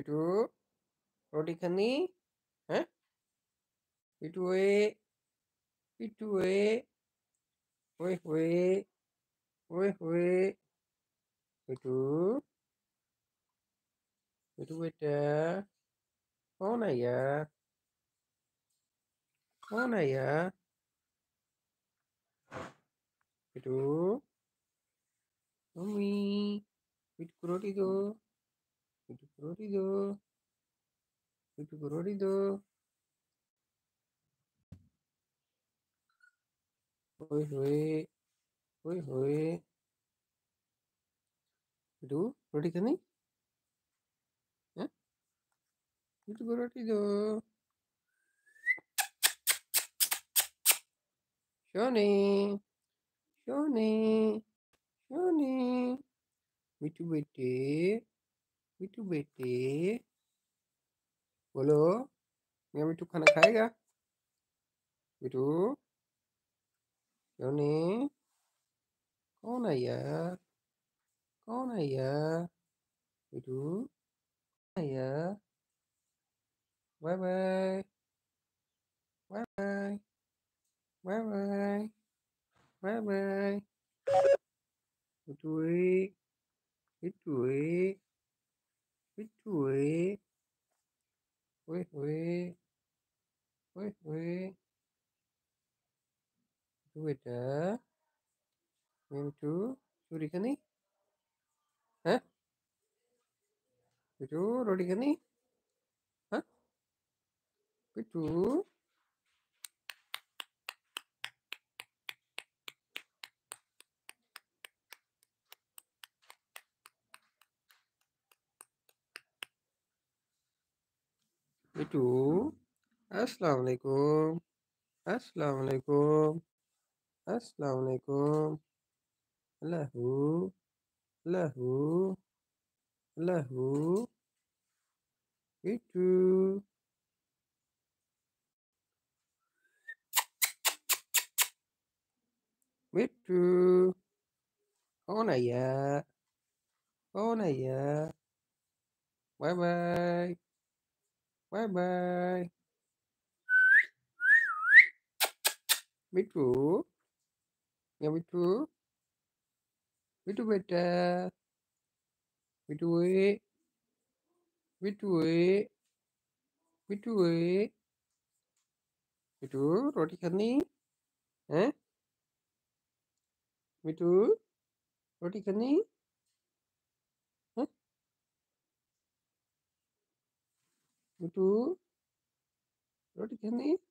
itu roti kani eh itu e, itu e, weh weh weh weh itu itu beda mana ya mana ya itu umi itu roti tuh Pipicurorido. Pipicurorido. Oi, oi. Oi, oi. Do, roti kani? Huh? Pipicurorido. Shoni. Shoni. Shoni. Mitu bete. Bittu बेटे बोलो मेरा बिटू खाना खाएगा बिटू योनी कौन है यार कौन है यार बिटू है यार bye bye bye bye bye bye bye bye Bittu Bittu Wih. Wih, wih. Wih, wih. Duida. Mim tu. Suri kani. Hah? Itu rodi kani. Hah? Itu. Assalamualaikum. Assalamualaikum. Assalamualaikum. Lahu. Lahu. Lahu. Itu. Itu. Oh, nah ya. Oh, nah ya. Bye-bye. Bye-bye. Bidu. Ya Bidu. Bidu beda. Bidu. Bidu. Bidu. Bidu roti kani. Eh? Bidu roti kani. Eh? Bidu roti kani. Eh?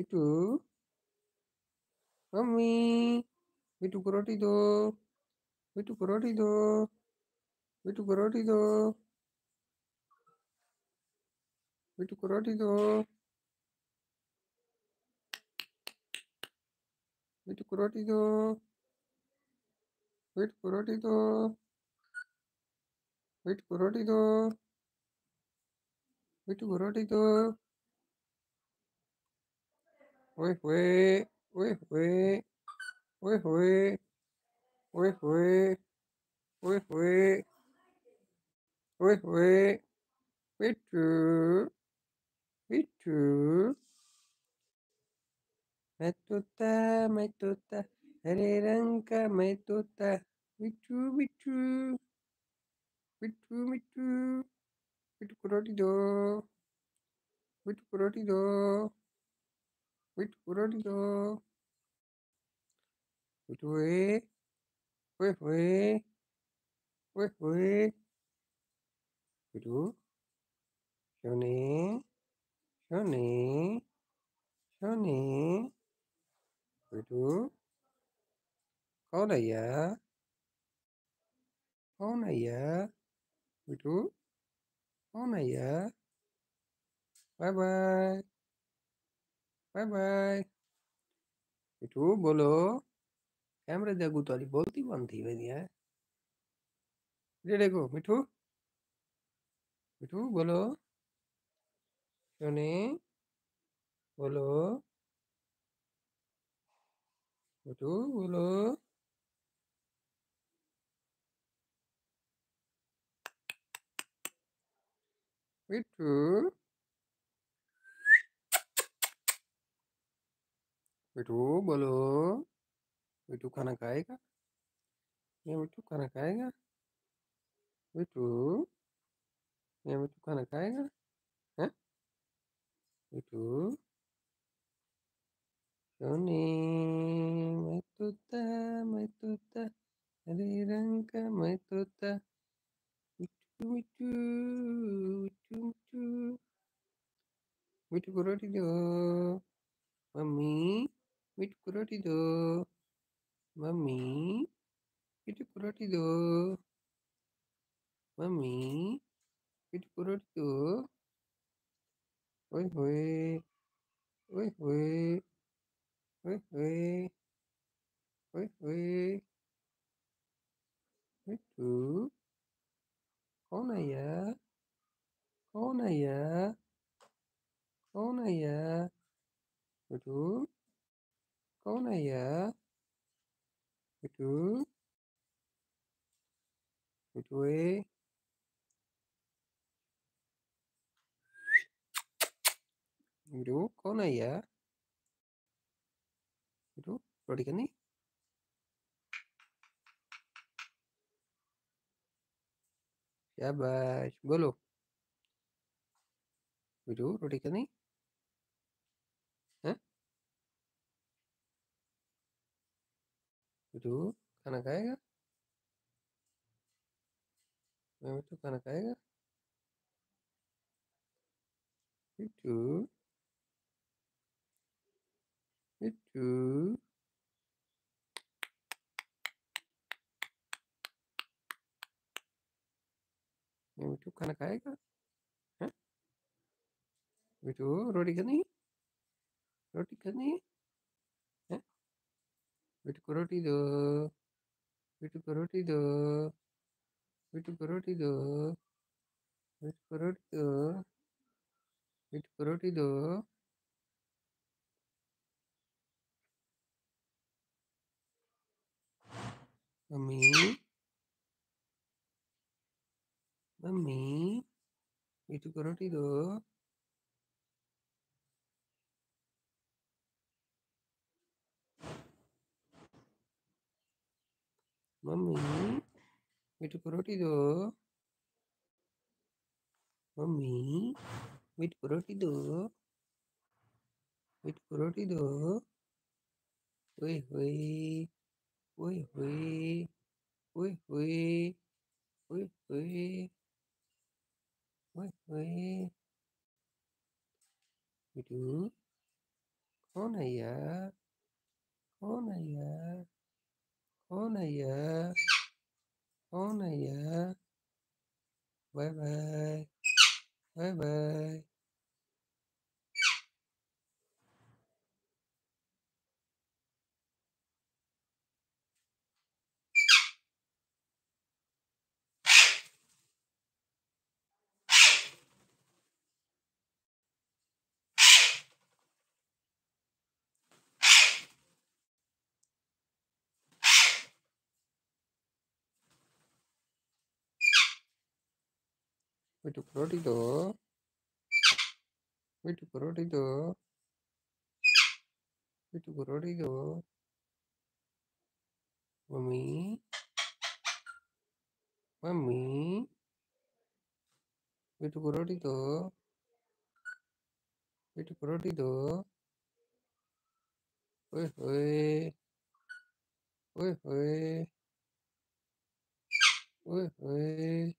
itu mami itu roti do itu roti do itu roti do itu roti do itu roti do itu roti do itu roti do itu roti do itu do Maituta, do. Wih, turun dong. Wih, wih. Wih, wih. Wih, wih. Duduk. Sini. Sini. Sini. Duduk. Kau dah ya. Kau ya. Duduk. Kau ya. Bye-bye. Bye bye Bittu बोलो कैमरे जगू तारी बोलती बंद थी वही है ये देखो मिठू मिठू बोलो सोने बोलो मिठू बोलो मिठू बेटू बोलो बेटू खाना खाएगा ये बेटू खाना खाएगा बेटू ये बेटू खाना खाएगा हैं बेटू सोनी मैं ता मैं ता हरे रंग का मैं ता मिठू मिठू मिठू मिठू मिठू को रोटी दो mummy Muito curtido. Mami. Muito curtido. Mami. Muito curtido. Oi, oi. Oi, oi. Oi, oi. Oi, oi. Muito. Conaia. Conaia. Conaia. Muito. kau na ya itu itu eh itu kau na ya itu berarti kan nih Ya, bas, bolo. Itu, rodi kan nih? रूट खाना खाएगा मैं तो खाना खाएगा बिट्टू बिट्टू बिट्टू खाना खाएगा बिट्टू रोटी खानी रोटी खानी ಬಿಟ್ಕೊರಟಿದು ಬಿಟ್ಕೊರಟಿದು ಬಿಟ್ಕೊರಟಿದು ಬಿಟ್ಕೊರಟಿದು ಬಿಟ್ಕೊರಟಿದು ಮಮ್ಮಿ ಮಮ್ಮಿ ಬಿಟ್ಕೊರಟಿದು मम्मी बेटे को रोटी दो मम्मी बेटे को रोटी दो बेटे को रोटी दो ओए होए ओए होए ओए होए ओए होए ओए होए बेटू कौन है यार कौन है यार On a year. On a year. Bye bye. Bye bye. Widu Brodi do. Widu Brodi do. Widu Brodi do. Mami. Mami. Widu Brodi do. Widu Brodi do. Hoi hoi. Hoi hoi. Hoi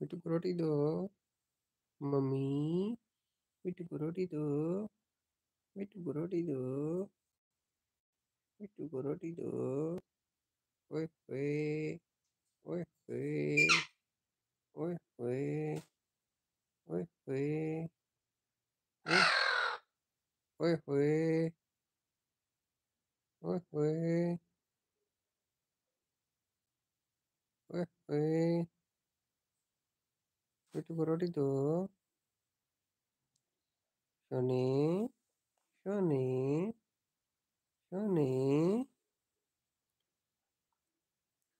itu kurut itu mami itu kurut itu itu kurut itu itu kurut itu wewe wewe wewe wewe wewe wewe wewe itu huruf itu Sony, Sony, Sony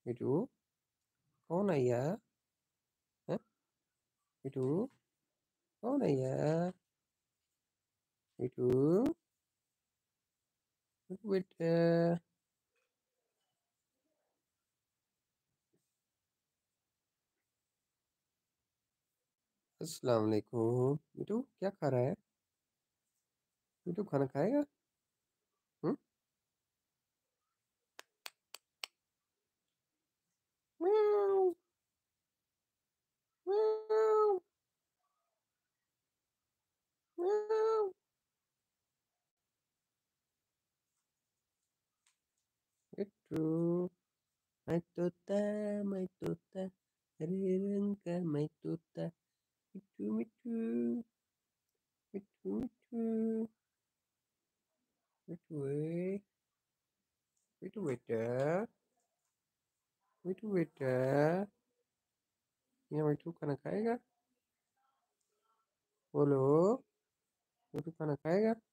itu oh na ya eh? itu oh na ya itu itu eh अस्सलाम वालेकुम मिठू क्या खा रहा है मिठू खाना खाएगा मैं तोता मैं तोता हरे रंग का मैं तोता Itu, itu, itu, itu, itu, itu, beda itu, beda ini itu, karena kaya kan? Halo, itu karena kaya kan?